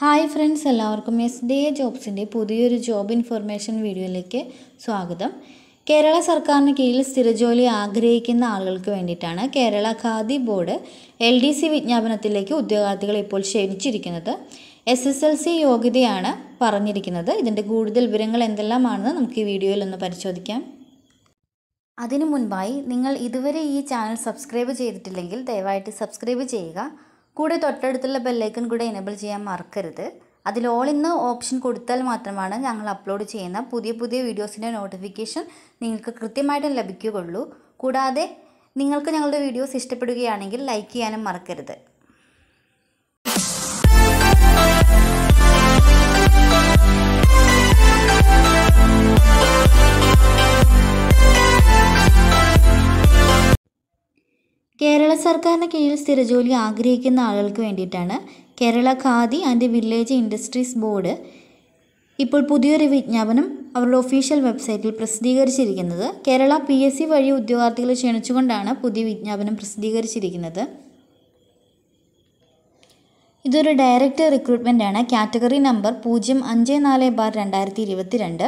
hi friends എല്ലാവർക്കും S D A ജോബ്സിൻ്റെ പുതിയൊരു ജോബ് ഇൻഫർമേഷൻ വീഡിയോയിലേക്ക് സ്വാഗതം കേരള സർക്കാരിന് കീഴിൽ സ്ഥിരജോലി ആഗ്രഹിക്കുന്ന ആളുകൾക്ക് വേണ്ടിയിട്ടാണ് Kerala Khadi board L D C വിജ്ഞാപനത്തിലേക്ക് ഉദ്യോഗാർത്ഥികളെ ഇപ്പോൾ ക്ഷണിച്ചിരിക്കുന്നത് എസ് എസ് എൽ സി യോഗ്യതയാണ് പറഞ്ഞിരിക്കുന്നത് ഇതിൻ്റെ കൂടുതൽ വിവരങ്ങൾ എന്തെല്ലാമാണെന്ന് നമുക്ക് ഈ വീഡിയോയിൽ ഒന്ന് പരിശോധിക്കാം അതിനു മുൻപായി നിങ്ങൾ ഇതുവരെ ഈ ചാനൽ സബ്സ്ക്രൈബ് ചെയ്തിട്ടില്ലെങ്കിൽ ദയവായിട്ട് സബ്സ്ക്രൈബ് ചെയ്യുക കൂടെ തൊട്ടടുത്തുള്ള ബെല്ലൈക്കൺ കൂടെ എനേബിൾ ചെയ്യാൻ മറക്കരുത് അതിൽ ഓൾ ഇന്ന് ഓപ്ഷൻ കൊടുത്താൽ മാത്രമാണ് ഞങ്ങൾ അപ്ലോഡ് ചെയ്യുന്ന പുതിയ പുതിയ വീഡിയോസിൻ്റെ നോട്ടിഫിക്കേഷൻ നിങ്ങൾക്ക് കൃത്യമായിട്ടും ലഭിക്കുകയുള്ളൂ കൂടാതെ നിങ്ങൾക്ക് ഞങ്ങളുടെ വീഡിയോസ് ഇഷ്ടപ്പെടുകയാണെങ്കിൽ ലൈക്ക് ചെയ്യാനും മറക്കരുത് കേരള സർക്കാരിന് കീഴിൽ സ്ഥിരജോലി ആഗ്രഹിക്കുന്ന ആളുകൾക്ക് വേണ്ടിയിട്ടാണ് Kerala Khadi and village industries board ഇപ്പോൾ പുതിയൊരു വിജ്ഞാപനം അവരുടെ ഒഫീഷ്യൽ വെബ്സൈറ്റിൽ പ്രസിദ്ധീകരിച്ചിരിക്കുന്നത് കേരള പി എസ് സി വഴി ഉദ്യോഗാർത്ഥികളെ ക്ഷണിച്ചുകൊണ്ടാണ് പുതിയ വിജ്ഞാപനം പ്രസിദ്ധീകരിച്ചിരിക്കുന്നത് ഇതൊരു ഡയറക്റ്റ് റിക്രൂട്ട്മെൻ്റ് ആണ് കാറ്റഗറി നമ്പർ പൂജ്യം അഞ്ച് നാല് ബാർ രണ്ടായിരത്തി രണ്ട്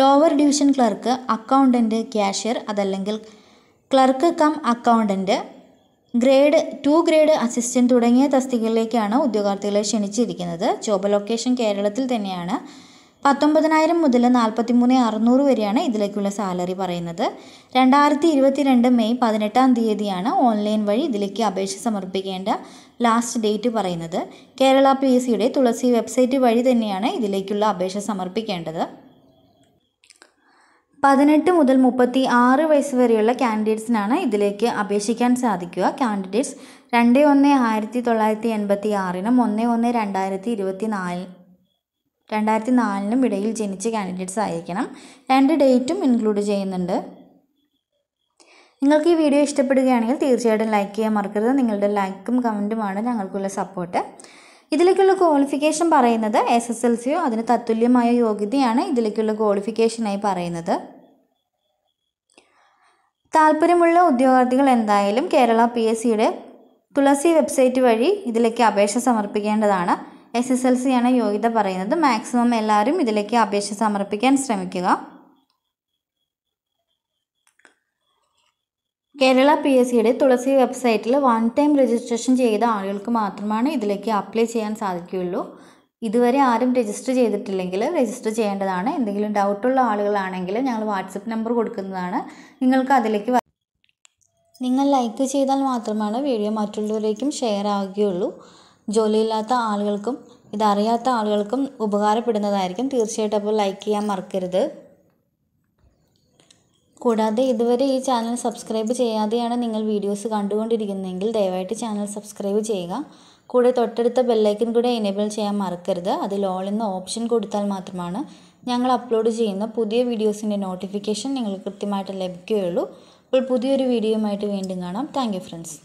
lower division clerk accountant cashier അതല്ലെങ്കിൽ clerk cum accountant grade two grade assistant തുടങ്ങിയ തസ്തികകളിലേക്കാണ് ഉദ്യോഗാർത്ഥികളെ ക്ഷണിച്ചിരിക്കുന്നത് ജോബ് ലൊക്കേഷൻ കേരളത്തിൽ തന്നെയാണ് പത്തൊമ്പതിനായിരം മുതൽ നാൽപ്പത്തി മൂന്ന് അറുന്നൂറ് വരെയാണ് ഇതിലേക്കുള്ള സാലറി പറയുന്നത് രണ്ടായിരത്തി ഇരുപത്തിരണ്ട് മെയ് പതിനെട്ടാം തീയതിയാണ് ഓൺലൈൻ വഴി ഇതിലേക്ക് അപേക്ഷ സമർപ്പിക്കേണ്ട ലാസ്റ്റ് ഡേറ്റ് പറയുന്നത് കേരള പി എസ് സിയുടെ തുളസി വെബ്സൈറ്റ് വഴി തന്നെയാണ് ഇതിലേക്കുള്ള അപേക്ഷ സമർപ്പിക്കേണ്ടത് പതിനെട്ട് മുതൽ മുപ്പത്തി ആറ് വയസ്സ് വരെയുള്ള കാൻഡിഡേറ്റ്സിനാണ് ഇതിലേക്ക് അപേക്ഷിക്കാൻ സാധിക്കുക കാൻഡിഡേറ്റ്സ് രണ്ട് ഒന്ന് ആയിരത്തി തൊള്ളായിരത്തി എൺപത്തി ആറിനും ഒന്ന് ഒന്ന് രണ്ടായിരത്തി ഇരുപത്തി നാല് രണ്ടായിരത്തി നാലിനും ഇടയിൽ ജനിച്ച കാൻഡിഡേറ്റ്സ് ആയിരിക്കണം രണ്ട് ഡേറ്റും ഇൻക്ലൂഡ് ചെയ്യുന്നുണ്ട് നിങ്ങൾക്ക് ഈ വീഡിയോ ഇഷ്ടപ്പെടുകയാണെങ്കിൽ തീർച്ചയായിട്ടും ലൈക്ക് ചെയ്യാൻ മറക്കരുത് നിങ്ങളുടെ ലൈക്കും കമൻറ്റുമാണ് ഞങ്ങൾക്കുള്ള സപ്പോർട്ട് ഇതിലേക്കുള്ള ക്വാളിഫിക്കേഷൻ പറയുന്നത് എസ് എസ് എൽ സിയോ അതിന് തത്തുല്യമായ യോഗ്യതയാണ് ഇതിലേക്കുള്ള ക്വാളിഫിക്കേഷനായി പറയുന്നത് താല്പര്യമുള്ള ഉദ്യോഗാർത്ഥികൾ എന്തായാലും കേരള പി എസ് സിയുടെ തുളസി വെബ്സൈറ്റ് വഴി ഇതിലേക്ക് അപേക്ഷ സമർപ്പിക്കേണ്ടതാണ് എസ് എസ് എൽ സി ആണ് യോഗ്യത പറയുന്നത് മാക്സിമം എല്ലാവരും ഇതിലേക്ക് അപേക്ഷ സമർപ്പിക്കാൻ ശ്രമിക്കുക കേരള പി എസ് സിയുടെ തുളസി വെബ്സൈറ്റിൽ വൺ ടൈം രജിസ്ട്രേഷൻ ചെയ്ത ആളുകൾക്ക് മാത്രമാണ് ഇതിലേക്ക് അപ്ലൈ ചെയ്യാൻ സാധിക്കുകയുള്ളൂ ഇതുവരെ ആരും രജിസ്റ്റർ ചെയ്തിട്ടില്ലെങ്കിൽ രജിസ്റ്റർ ചെയ്യേണ്ടതാണ് എന്തെങ്കിലും ഡൗട്ടുള്ള ആളുകളാണെങ്കിൽ ഞങ്ങൾ വാട്സപ്പ് നമ്പർ കൊടുക്കുന്നതാണ് നിങ്ങൾക്ക് അതിലേക്ക് നിങ്ങൾ ലൈക്ക് ചെയ്താൽ മാത്രമാണ് വീഡിയോ മറ്റുള്ളവരേക്കും ഷെയർ ആകുകയുള്ളൂ ജോലിയില്ലാത്ത ആളുകൾക്കും ഇതറിയാത്ത ആളുകൾക്കും ഉപകാരപ്പെടുന്നതായിരിക്കും തീർച്ചയായിട്ടും അപ്പോൾ ലൈക്ക് ചെയ്യാൻ മറക്കരുത് കൂടാതെ ഇതുവരെ ഈ ചാനൽ സബ്സ്ക്രൈബ് ചെയ്യാതെയാണ് നിങ്ങൾ വീഡിയോസ് കണ്ടുകൊണ്ടിരിക്കുന്നതെങ്കിൽ ദയവായിട്ട് ചാനൽ സബ്സ്ക്രൈബ് ചെയ്യുക കൂടെ തൊട്ടടുത്ത ബെല്ലൈക്കൻ കൂടെ എനേബിൾ ചെയ്യാൻ മറക്കരുത് അതിൽ ഓൾ എന്ന ഓപ്ഷൻ കൊടുത്താൽ മാത്രമാണ് ഞങ്ങൾ അപ്ലോഡ് ചെയ്യുന്ന പുതിയ വീഡിയോസിൻ്റെ നോട്ടിഫിക്കേഷൻ നിങ്ങൾക്ക് കൃത്യമായിട്ട് ലഭിക്കുകയുള്ളൂ അപ്പോൾ പുതിയൊരു വീഡിയോയുമായിട്ട് വീണ്ടും കാണാം താങ്ക് ഫ്രണ്ട്സ്